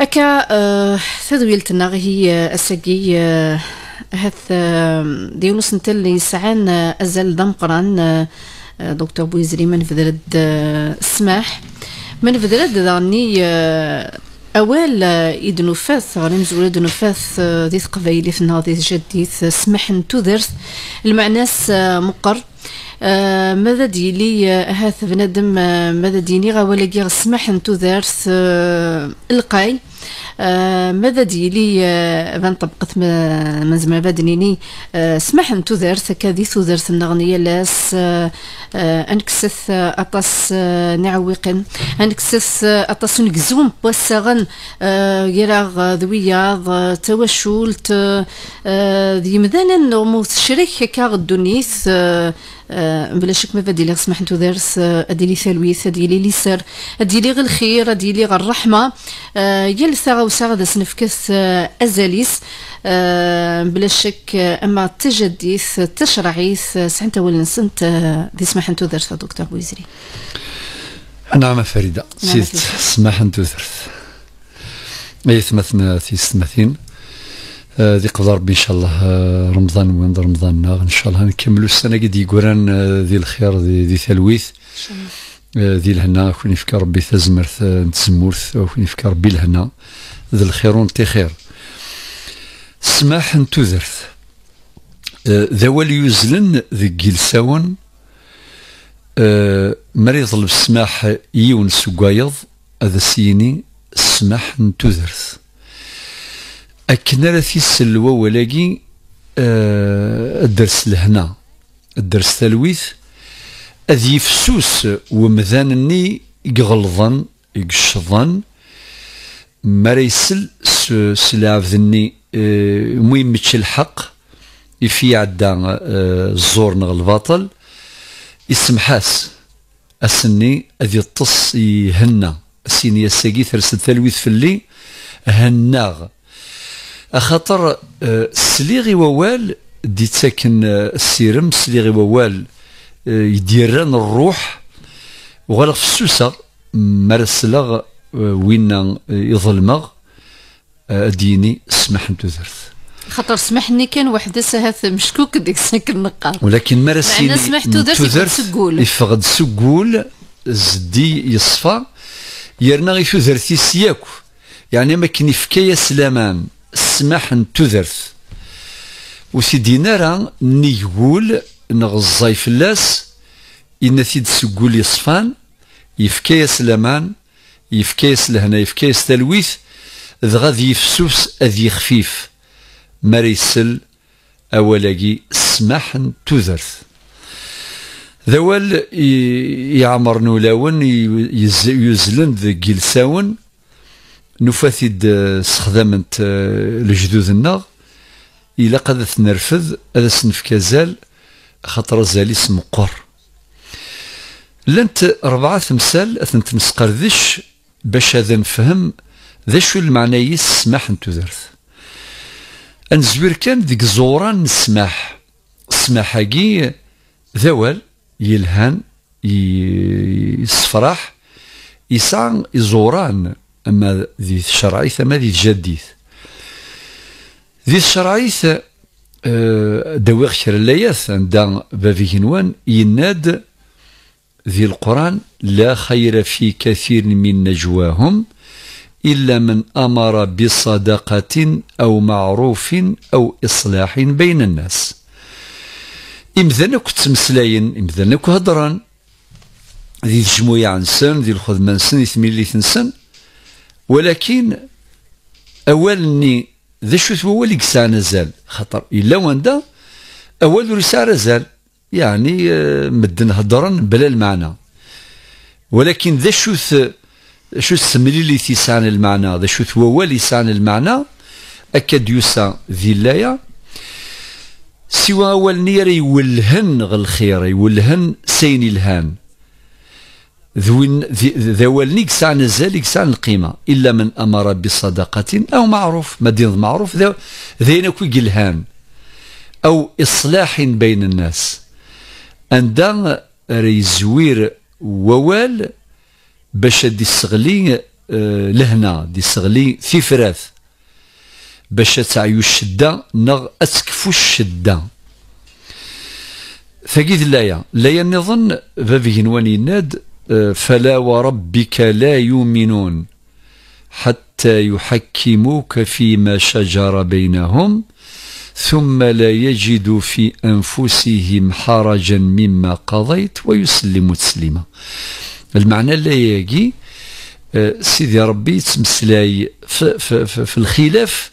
أكا آه، تدويلت هي آه، السجي هث آه، ديونوس نتلي سعان أزال دمقران دكتور بويزري من فدرد السماح من فدرد داني أول إيد نفاث غريم زولاد نفاث ذي ثقبايلي في النهار ذي جديث سمح نتوذرث المعناس مقر آه، ماذا ديلي آه، هاث بنادم آه، ماذا ديني غوالاقي غسمح نتو دارس القاي ماذا ديلي فان طبقت من زمان بدنيني سمح نتو دارس كاذي سو دارس النغنية لاس انكسث اطاس نعويقن انكسث اطاس نقزوم بوساغن يراغ ذوياض توشولت ذي مذانا نغمو شريك كاغ الدنيث آه، بلا شك ما بدي لي سمح نتو دارس آه، ادي لي ثلويث ادي لي ليسر ادي لي غير الخير ادي لي غير الرحمه آه، يا لساغه وساغه داس نفكس ازاليس بلا شك اما تجديث تشرعيث سحنت ولا نسنت دي سمح نتو دارس دكتور بوزري نعم فريده سيت سمح نتو دارس ايثمثنا في ذي قبل ربي ان شاء الله آه، رمضان وين رمضاننا ان شاء الله نكملوا السنه قد يقولان آه، ذي الخير ذي, ذي تلويث آه، ذي الهنا كون يفكر ربي تزمرت نتزمورت كون يفكر ربي الهنا ذي الخير ونتي خير سماح ذا ولي يزلن ذي الساون مريض السماح يون سقايض هذا سيني السماح نتوذرت أكن راه تيسلوا ولكن آه، الدرس لهنا الدرس تلويث أذ يفسوس ومذانني يغلظن يقشظن ما ريسل سلاف ذني آه، ميمتش الحق في عدا آه، الزور نغ الباطل يسمحاس أسني أذ الطص يهنا أسيني الساقي ثلاث تلويث في اللي هناغ اخاطر آه، سليغ غي ووال دي تاكن آه، السيرم سليغ غي ووال آه، يديران الروح وغالغ في السوسه مرسلغ وين يظلمغ ديني سمح نتوذرث خاطر سمحني كان واحد هات مشكوك ديك سنك النقار ولكن مرسيني معنا سمحتو درت سقول يفقد سقول زدي يصفى يرنا غي ثوذرتي سياكو يعني ما كان سلامان سماح تذرف وسيدي نارا نيقول نغزاي فلاس إن سيد سقول يصفان يفكي سلمان يفكي لهنا يفكي تلويث غادي يفسوس أذي خفيف مريسل أولاقي السماح تذرف ذوال يعمر نولاون يزلند ذا جلساون نفاتد آه، استخدامت آه، الجدود النار إلا قدث نرفض هذا سنف كزال خطر زالي سمقر لانت أربعة مسال أثنت مسقر ذش باش هذا نفهم ذا شو المعنى يسمح انتو ذرث أنزوير كان ذيك زوران نسمح السماح هاكي ذوال يلهان يصفرح يسعى يزوران اما ذي الشرعيث اما ذي الجديث ذي الشرعيث آه، دوغ شر الليث عند بافي هنوان يناد ذي القرآن لا خير في كثير من نجواهم إلا من أمر بصدقة أو معروف أو إصلاح بين الناس امذن أكو تمسلاين امذن أكو هدران ذي الجموية سن ذي الخدمة سن ذي ثميلي ثنسن ولكن أولني ذا شوث هو اللي قسع نزال خطر إلا وندا أول رسالة نزال يعني آه، مدن هضرا بلا المعنى ولكن ذا شوث شو السملي اللي تيسعن المعنى ذا شوث هو اللي سان المعنى أكاد يوسع ذي اللاية سوى أول نير يولهن غالخير يولهن سين الهان ذوين ذوال سان الزال سان القيمة إلا من أمر بصدقة أو معروف دين معروف ذين كوي جلهان أو إصلاح بين الناس أندان ريزوير ووال باش دي سغلي آه، لهنا دي سغلي في فراث باش تعيو الشدة نغ اسكفو الشدة فقيد لايا لايا نظن بابي نواني ناد فلا وربك لا يؤمنون حتى يحكموك فيما شجر بينهم ثم لا يجدوا في أنفسهم حرجا مما قضيت ويسلموا تسليما المعنى اللي يجي آه، سيدي ربي تمسلاي في, في, في, في الخلاف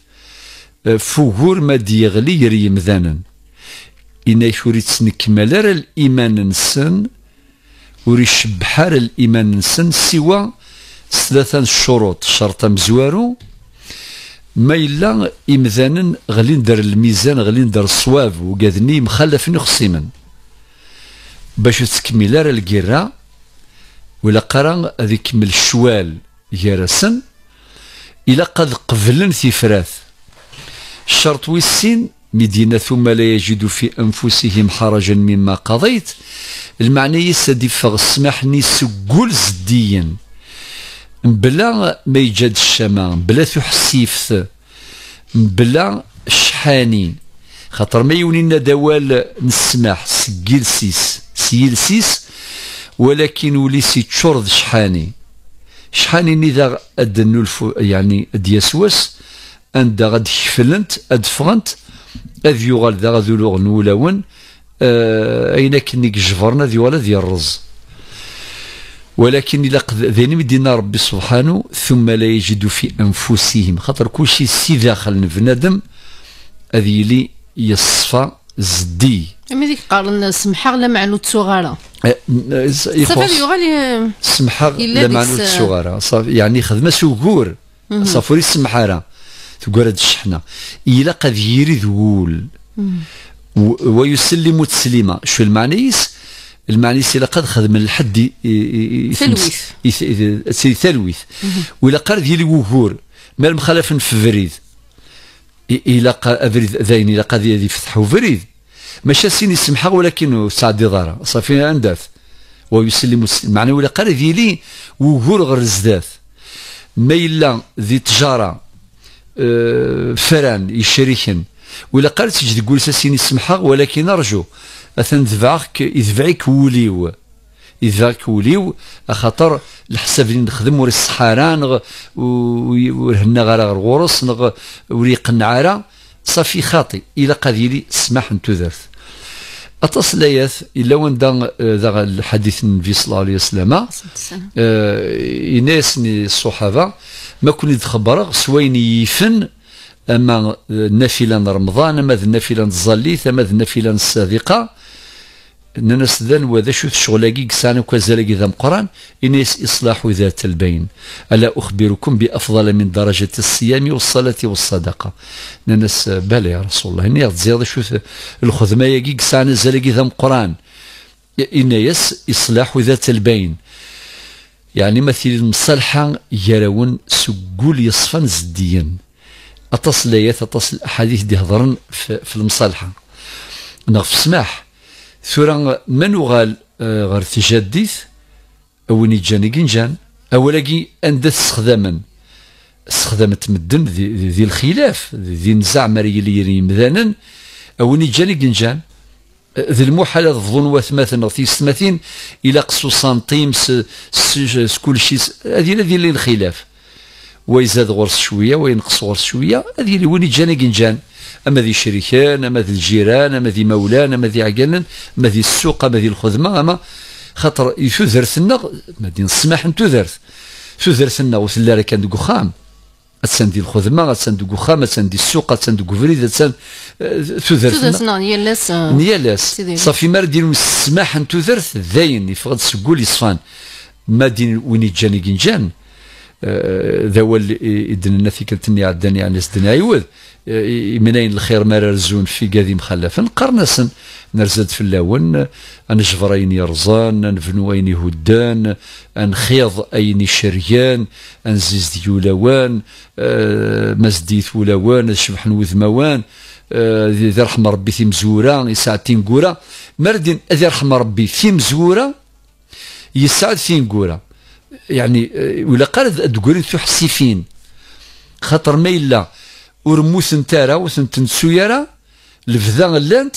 آه، فهور ما ديغلي يريم ذانا إنا يريد سنكمل الإيمان نسن وريش بحال الايمان نسن سوى ثلاثه الشروط شرط مزوارو ما إلا إمذانا غلين دار الميزان غلين دار الصواب وكادني مخلفين خصيما باش تكمل راه القرا ولا قرا هذيك يكمل الشوال يرسن إلا قد في ثفراث الشرط ويسين مدينة ثم لا يجد في أنفسهم حرجا مما قضيت المعنى يسدي سمحني سقول زديا بلا ما يجد الشمع بلا تحسيف بلا شحاني خاطر ما يونينا دوال نسمح سكيلسيس سيلسيس ولكن وليسي تشرد شحاني شحاني نذا ادنو الفو يعني دياسواس اندا غد شفلنت ادفغنت ad yuɣal ذا aɣduluɣ n wulawen اين كنك i ذي ولا ذي الرز ولكن الى ذين مدينا ربي سبحانه ثم لا يجد في أنفسهم خاطر كلشي سي داخل بنادم هذه لي يصفى زدي مي ديك قارن سمحة لا معنو تسوغارة آه، صافي يغالي سمحة لا معنو تسوغارة صافي يعني خدمة سوكور صافي سمحارة تقول الشحنه الا قد يريد وول ويسلم تسليمة شو المعنيس المعنيس الا قد خذ من الحد ثلويث ثلويث والا قرد ديال وهور مال مخالف في فريد الا فريد ذاين الا قد يفتحوا فريد ماشي سيني سمحة ولكن سعد ضاره صافي عنداث ويسلم معنى ولا قال ديالي وهور غير الزداث ما الا ذي تجاره آه، فران يشريكن ولا قالت جد تقول ساسيني سمحة ولكن أرجو أثن ذبعك يذبعك وليو يذبعك وليو خاطر الحساب اللي نخدم وري الصحاران ورهنا غير غرغورس وري قنعارة صافي خاطي إلا قذيلي السماح تذرث أطاس ياث إلا وان دا آه، الحديث النبي صلى الله عليه وسلم آه يناسني الصحابة ما كوني يتخبرغ سوين يفن اما النافله رمضان اما النافله الزليث اما النافله الصادقه ننس ذن وذا شو شغلاكي كسان وكازالاقي ذا مقران إنيس إصلاح ذات البين ألا أخبركم بأفضل من درجة الصيام والصلاة والصدقة ننس بلى يا رسول الله إني زيادة شو الخدمه يقي كسان زالاقي ذا مقران إنيس إصلاح ذات البين يعني مثل المصالحة يرون سجول يصفن زديا أتصل ليات أتصل أحاديث دي هضرن في المصالحة نغف سماح ثورا من وغال آه، غير تجديث أو جنجان أو أولاكي أندا استخداما استخدام تمدن ذي, ذي الخلاف ذي نزاع مريلي ذانا أو نيجاني جنجان ذي المحال ظن في السمثين الى قصو سنتيم كل شيء هذه هذه اللي الخلاف ويزاد غرس شويه وينقص غرس شويه هذه اللي وين جانا جنجان اما ذي شريكان اما ذي الجيران اما ذي مولان اما ذي عقلن اما ذي السوق اما ذي الخدمه اما خاطر ما دين السماح نتوذرث ثوذرثنا وثلا كان دقو اتسان دي الخدمه اتسان دي وخام اتسان دي السوق اتسان دي وفريد اتسان آه، تذرت نعم، آه، نيالاس نيالاس صافي ما ردين السماح ان تذرت داين يفقد سكول يصفان ما دين وين يجاني كنجان آه، ذا هو اللي يدننا في كلتني عداني عن ناس دنيا يوذ منين الخير ما رزون في قادي مخلفا قرنسن نرزد اللون أن جفرين يرزان نبنو أين يهدان خيض أين شريان نزيز ديولوان أه مزديث ولوان شبح أه ذي رحم ربي في مزورة يسعد تنقورة مردين ذي رحم ربي في مزورة يسعد تنقورة يعني آه، ولا قال تقولين تحسفين خاطر ما إلا ورموس انتارا وثن تنسويرا لفذا لانت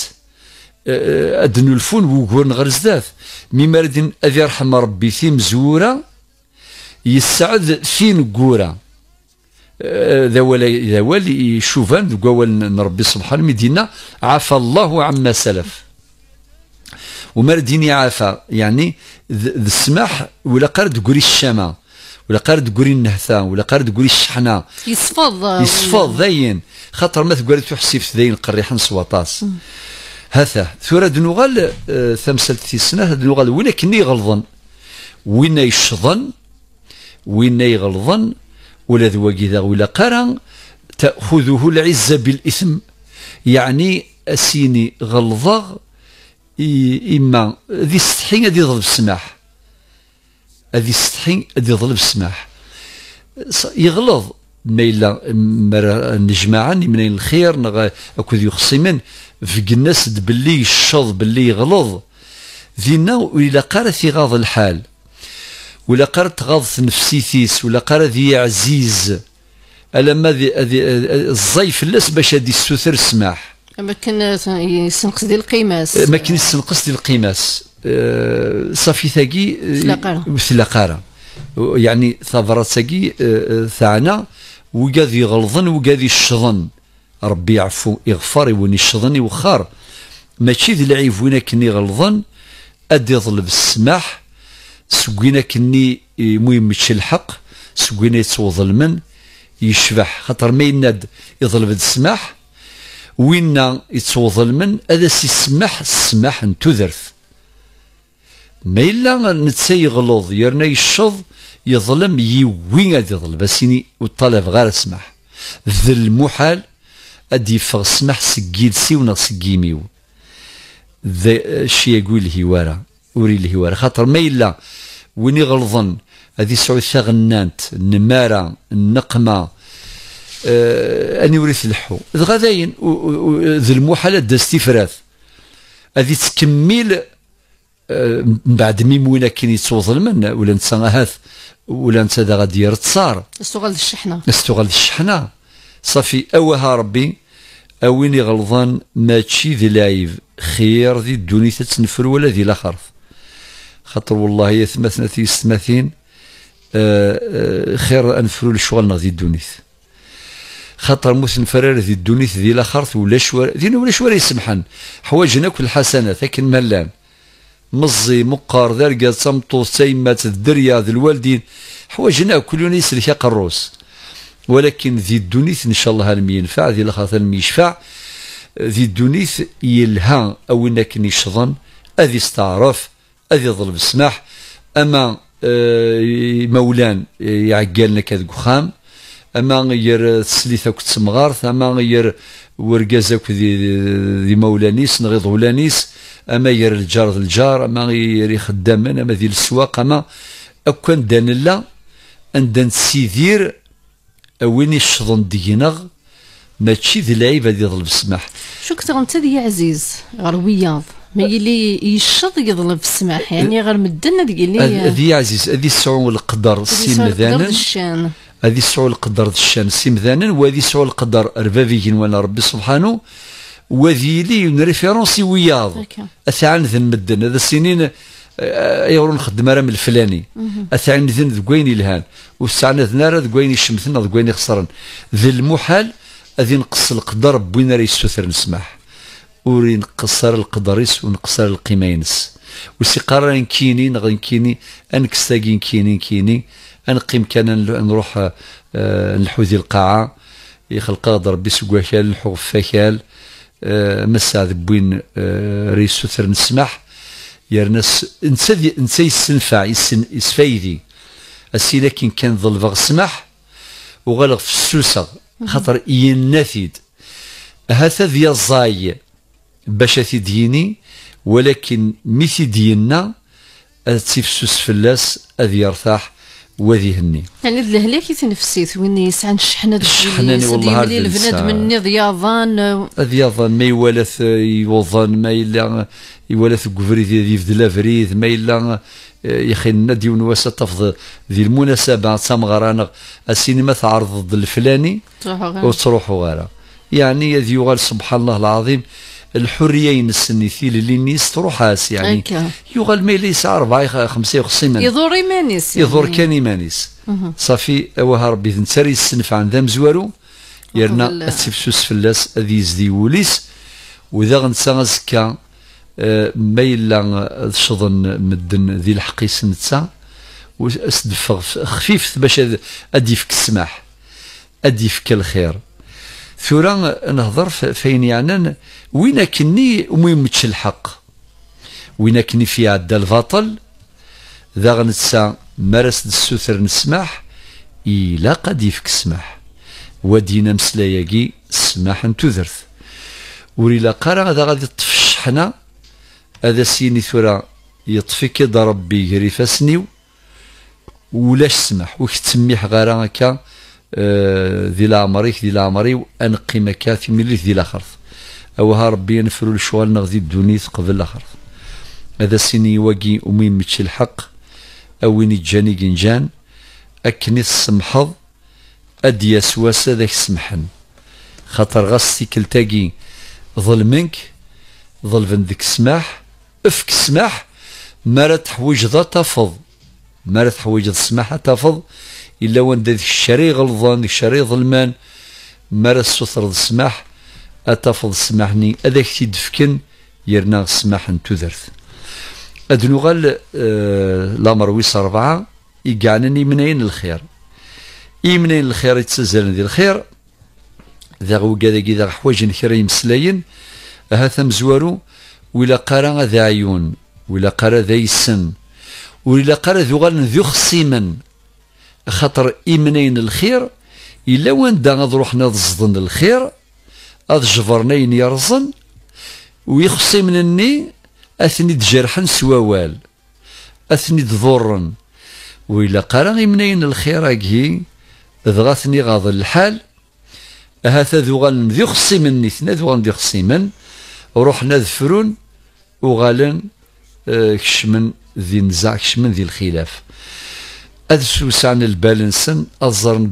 أه، ادن نلفون وقورن غير زداف مي مردن اذي يرحم ربي في مزوره يسعد في نقوره أه، ذا ولا ذا ولي يشوفان قوال ربي سبحانه مدينة عفى الله عما سلف وما رديني يعني ذ السماح ولا قرد قري الشمع ولا قرد قري النهثة ولا قرد قري الشحنة يصفض يصفض زين خاطر ما تقول في ذاين قريحن سواطاس هذا ثورة نغال آه، ثمسل في السنة نغال وين كني غلظن وين يشظن وين يغلظن ولا ذو ولا قرن تأخذه العزة بالإثم يعني أسيني غلظة إما ذي استحي ذي ضرب السماح ذي استحي ذي ضرب السماح يغلظ ما إلا نجمعا منين الخير نغ أكد في الناس باللي الشظ باللي يغلظ ذينا وإلا قارت غاض الحال ولا قارت غاض نفسيتيس ولا قار ذي عزيز ألا ما الزيف اللس باش هادي السوثر سماح ما كان يسنقص ديال القيماس ما أه، كان يسنقص ديال القيماس صافي ثاقي مثل قارة يعني ثابرات ثاقي ثعنا أه وقاد يغلظن وقاد يشظن ربي يعفو يغفر وين يشظن يوخر ماشي ذي العيب وين كني غلظن اد يطلب السماح سكينا كني المهم إيه، مشي الحق سكينا يتسوى ظلما يشبح خاطر ما يناد يطلب السماح وين يتسوى ظلما هذا سيسمح السماح نتذرف ما إلا نتسي يغلظ يرنا يشظ يظلم يوي غادي يظلم سيني والطلب غير السماح ذي المحال ادي يفغ السماح سكيلسي ولا سكيميو ذا شي يقول الهوارة وري الهوارة خاطر ما إلا وين يغلظن هذه سعود غنانت النمارة النقمة آه أني وريت الحو غاداين ذي المحال دا استفراث هذه تكمل من آه، بعد ميمونه يتوظل منا ولا هاث ولا انت هذا غادي يرتصار استغل الشحنه استغل الشحنه صافي اوها ربي اويني غلظان تشي ذي لايف خير ذي الدنيا تتنفر ولا ذي الاخر خاطر والله يا ثمثنا في ستماثين آه، آه، خير انفروا لشغلنا ذي الدنيا خاطر موسن فرار ذي الدنيا ذي الاخر ولا شوار ذي ولا شوار يسمحن حوايجنا كل الحسنات لكن ملان مزي مقار ذا رقاد سمطو سيمات الدريا ذي الوالدين حوايجنا كلنا يسلك قروس ولكن ذي الدونيث ان شاء الله المي ينفع ذي الاخر المي يشفع ذي الدونيث يلها او انك نشظن اذي استعرف اذي ظلم السماح اما آه، مولان يعقالنا كذ خام اما غير تسليثا كنت سمغارث اما غير ورقازا ذي مولانيس نغيض ولانيس اما ير الجار الجار اما يري خداما اما ديال السواق اما اكون دان لا اندان سيدير وين يشضن دينغ ماشي ذي لعيبه ذي ظلب السماح شو انت غنت ذي عزيز غير وياض ما يلي يشض يظلم في السماح يعني غير مدنا ذي يلي ذي عزيز ذي سعو القدر ذانا هذه سعو القدر ذي الشان ذانا وهذه سعو القدر ربابيين وانا ربي سبحانه وذيلي ريفيرونس وياض اثعن ذن مدن هذا السنين آه، ايرون خدم راه من الفلاني اثعن ذن ذكوين الهان وسعنا ذن راه ذكوين وين يشمثن ذ ذي يخسرن المحال اذي نقص القدر بوين راه يستثر نسمح وري نقصر القدريس ونقصر القيمه ينس وسي قرر نكيني نكيني انكستاكي نكيني نكيني انقيم كان نروح آه، نلحو ذي القاعه يخلق ربي سكواكال نحو فاكال مسا ذبوين آه، ريس سوثر نسمح يرنس انت انت يسنفع يسن يسفايدي السي لكن كان ظلفغ سمح وغلغ في السوسة خاطر ينافيد هذا ذي الزاي باش ديني ولكن مي دينا تيفسوس فلاس اذ يرتاح وذهني يعني الهلا كي تنفسيت وين يسعن الشحنه الشحناني والله هذا البنات مني ضياضان ضياضان ما يوالث يوظن ما يلا يوالث كفريد يفدل فريد ما يلا يا اخي نادي ونواسا تفض ذي المناسبه تسامغر السينما تعرض الفلاني وتروحوا غير يعني يذ يغال سبحان الله العظيم الحريين السني في نيس تروح هاس يعني يوغا يغل ما ليس أربعة خمسة خصيما يضر إيمانيس يعني. يضر كان إيمانيس صافي أوها ربي تنساري السنف عن ذا مزوالو يرنا أتسفسوس فلاس أذي يزدي وليس وإذا غنسى غزكا آه، ما إلا شظن مدن ذي الحقي نتسا وأسدفغ خفيف باش أديفك السماح أديفك الخير ثورا نهضر فين يعني وين كني ميمتش الحق وين كني في عدا الفطل ذا غنسى مارس السوثر نسمح إلا قد يفك السماح ودينا مسلاياكي السماح نتوذرث وريلا قرا هذا غادي يطفي الشحنة هذا سيني ثورا يطفي كي ضرب بيجري فاسنيو ولاش سمح وكتسميح غارا هكا ذي العمري ذي العمري قيمة مكاتي ملي ذي الاخرث اوها ربي ينفرو الشوال نغذي الدونيس قبل الاخرث هذا سيني واقي امي متش الحق اويني جاني جنجان اكني السمحض ادي سواسا ذاك سمحن خاطر غاستي كلتاقي ظلمنك ظلفن ذك سماح افك سماح مرت تحوج تفض مرت تحوج سماحة تفض الا وان ذاك الشري غلظان ذاك الشري ظلمان مرس سطر السماح اتفض سماحني هذاك تيدفكن يرنا سماح تذرث ادنوغال لامر آه، لامرويس اربعه يقعنني منين الخير اي منين الخير يتسزلن ذي الخير ذا غوكا ذاكي ذا حوايج نخير يمسلاين هاثا مزوارو ولا قرا ذا عيون ولا قرا ذا يسن ولا قرا ذو غال ذو خصيما خاطر إمنين الخير إلا وين دا روحنا ضزدن الخير هذا جبرنين يرزن ويخصي منني أثني تجرحن سواوال أثني تضرن وإلا قرا إمنين الخير أكهي ذغاثني غاض الحال ذو ذوغال ذي خصي مني ثنا ذوغال ذي خصي من روحنا ذفرون وغالن آه، كشمن ذي نزاع كشمن ذي الخلاف اذ سوسان البالنسن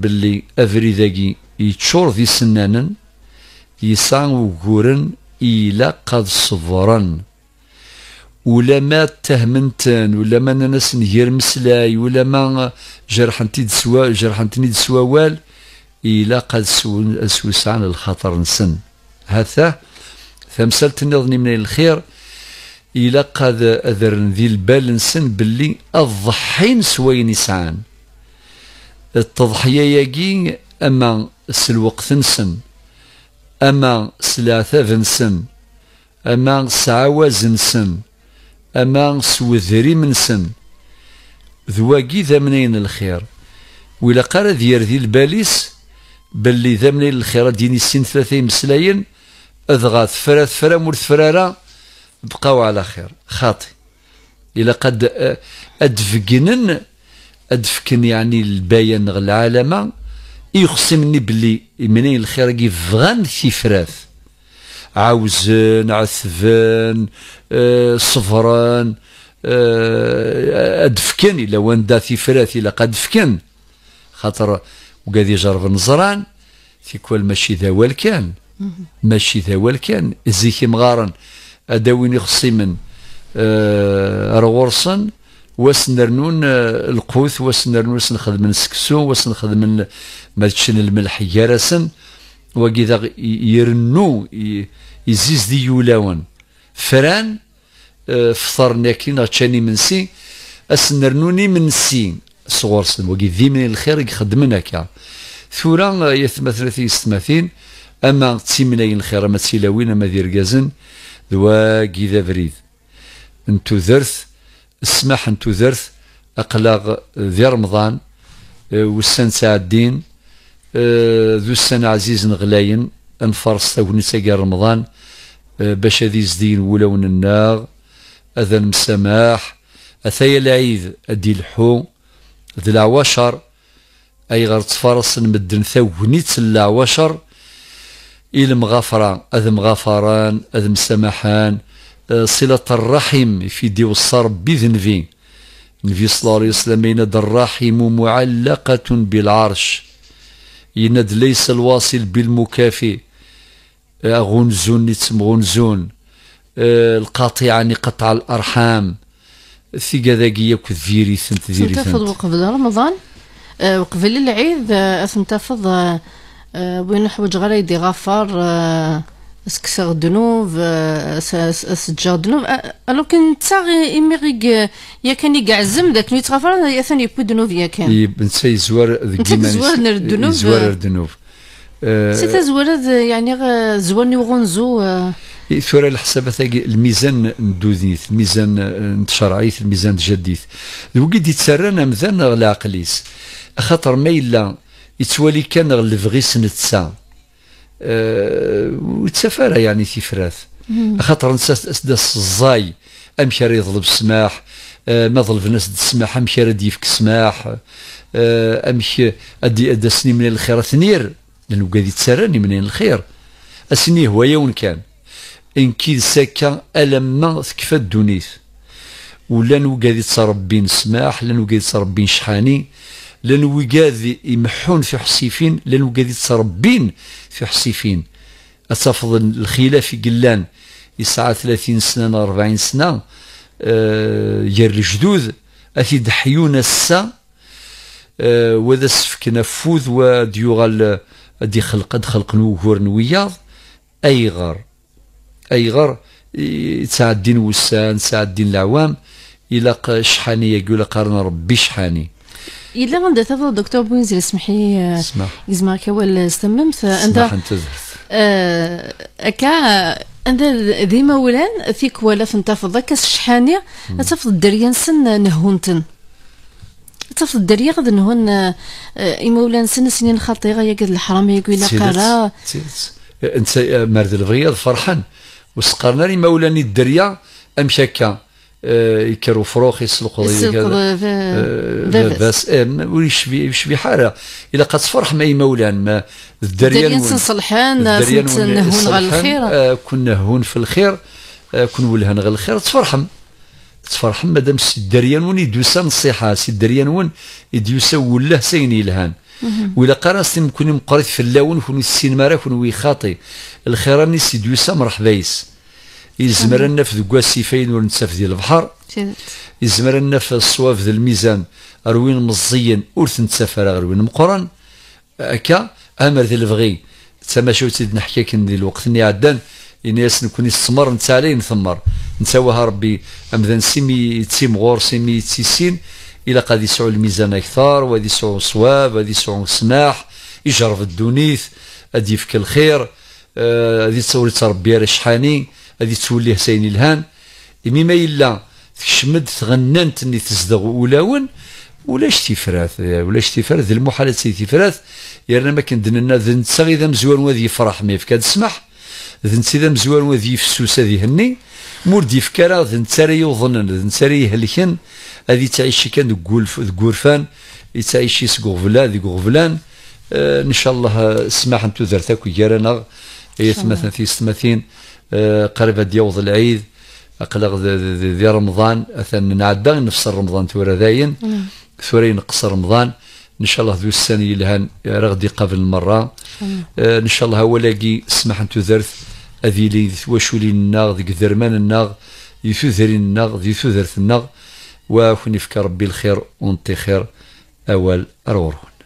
بلي افري ذاكي يتشور ذي سنانن يسان وكورن الى قد صفرن ولا ما تهمنتن ولا ما ناس نهير مسلاي ولا ما جرحنتي دسوا جرحنتني دسوا وال الى قد سوسان الخطر نسن هذا فمسلت نظني من الخير إلا قاد أذرن ذي البال نسن باللي الضحين سوين يسعان التضحية يجي أما سلوقت نسن أما سلعثاف نسن أما سعواز نسن أما سوذريم نسن ذواقي ذمنين الخير وإلا قرا ديال ذي الباليس باللي ذمنين الخير ديني سين ثلاثين مسلاين أذغى ثفرا ثفرا مور ثفرارا بقاو على خير خاطي الى قد ادفكنن أدفكن يعني البيان العالمة يخصمني بلي منين الخير كي فغان كيفراث عاوزن عثفن أه صفران آه، ادفكن الى إلا في فراث الى قد فكن خاطر وقاد جرب نزران كل ماشي ذا كان ماشي ذا كان زيكي مغارن هذا خصي يخصي من آه، رغورسن وسنرنون آه، القوث وسنرنون نرنون من سكسو السكسو من نخدم ماتشن الملح يارسن وكذا يرنو يزيز دي يولاون فران آه، ناكلين غتشاني من سي اسنرنوني منسي صغورسن وكي ذي من الخير يخدمنا كا ثورا يثمثل ثلاثين أما تيمنين الخير أما تسيلاوين أما ذي ذواكي ذا بريد انتو ذرث السماح انتو ذرث اقلاغ ذي رمضان آه، والسن الدين آه، ذو السن عزيز نغلاين انفرس تاوني ساقي رمضان آه، باش هذي زدين ولون الناغ اذا مسماح اثايا العيد ادي الحو ذي العواشر اي غير تفرس نمدن ثاوني العواشر إلى مغفرة أذم غفران أذم سمحان آه، صلة الرحم في ديو الصار بذنفي النبي صلى الله عليه وسلم يند الرحم معلقة بالعرش يند ليس الواصل بالمكافي آه، غنزون نتم غنزون آه، القاطع عن قطع الأرحام في كذاكي ياك ذيري ثنت ذيري ثنت وقبل رمضان وقبل العيد أثنتفض وين آه، حوايج غير يدي غفار سكسر دنوف سجر دنوف الو كان نتا إمي يا كان يعزم ذاك نيت غفار يا ثاني يبو دنوف يا كان نتا آه. آه، زوار دنوف يزوار يزوار سيتا زوار يعني زوار نيوغونزو ثورة الحسابة الميزان ندوذيث الميزان نتشرعيث الميزان تجديث الوقت يتسرى مذان العقليس خاطر ما إلا يتوالي كان غير الفغيس نتسا أه وتسافر يعني تفراث خاطر نسى داس الزاي امشي راه يطلب السماح أه ما ظلف ناس السماح امشي راه يفك السماح أه امشي ادي ادسني من الخير ثنير لانه قاد يتسراني منين الخير اسني هو يوم كان ان كي ساكا الما تكفى الدونيت ولا نو قاد بين السماح لا نو قاد بين شحاني لان وقاد يمحون في حسيفين لان وقاد يتربين في حسيفين اتفض الخلاف قلان يسعى 30 سنة 40 سنة أه الجدود اتي دحيونا السا أه وذا سفك نفوذ وديوغال دي خلق خلق نوهور نوياض أيغر أيغر الدين وسان الدين العوام الى شحاني يقول قرن ربي شحاني الا عندها تفضل دكتور بوينز اسمحي يزمعك ولا استممت انت هكا آه، انت ديما ولان فيك ولا فنتفض كاس شحانية تفض الدريان سن نهونتن تفض الدريا غد نهون اي آه، مولان سن سنين خطيره يا قد الحرام يا لا قرا انت آه، مارد البغيض فرحان وسقرنا لي مولاني الدريا امشي هكا آه، يكرو فروخ يسلق بس ام ويشبي بي حارة الا قد فرح ما مولان ما الدريان صلحان هون على الخير آه، كنا هون في الخير آه، كنا ولهن غير الخير تفرحم تفرحم مادام سي الدريان ون يدوسا نصيحه سي الدريان ون يدوسا ولا سين يلهان ولا قراص يمكن مقريت في اللون كون السينما راه كون ويخاطي الخيراني سي دوسا مرحبايس يزمر النف ذو السيفين ورنساف ديال البحر يزمر النف الصواف ذا الميزان روين مزيان ور تنسافر روين مقرن هكا امر ذي الفغي تماشي سيدنا حكا كن ذي الوقت اللي عدان إني ياسن كون يستمر نتا نثمر نتاوها ربي امذن سيمي تيم غور سيمي تيسين الى قد يسعوا الميزان اكثر وغادي يسعوا صواب وغادي يسعوا سماح يجرف الدونيث ادي يفك الخير آه، هذه تصوري تربيه رشحاني هذه تولي حسين الهان مما ما إلا تشمد تغننت اللي تزدغ أولاون ولا تفرات ولا تفرات ذي المحالة سي تفرات يرنا ما كندن لنا ذي نتساغي ذا مزوان وذي يفرح ما يفكاد سمح ذن نتسي ذا مزوان وذي يفسوس هذه هني مور دي فكرة ذن نتساري يوظنن ذن نتساري يهلكن هذي تعيش كان ذي قورفان يتعيشي سكوغفلا ذي كوغفلان آه، ان شاء الله سماح نتوذر تاكو يرانا إيه، مثلا في 60 آه، قريبه ديوض العيد اقلق ذي رمضان أثنى نعدى نفس رمضان تورا ذاين ثورة نعم. نقص رمضان ان شاء الله ذو السنه يلهان آه، رغدي قبل المره نعم. آه، ان شاء الله هو لاقي سمح انتو ذرث اذي لي وشولي الناغ ذي ذرمان الناغ يثوذري الناغ ذي ثوذرث الناغ وكن يفكر ربي الخير ونطي خير اول ارورون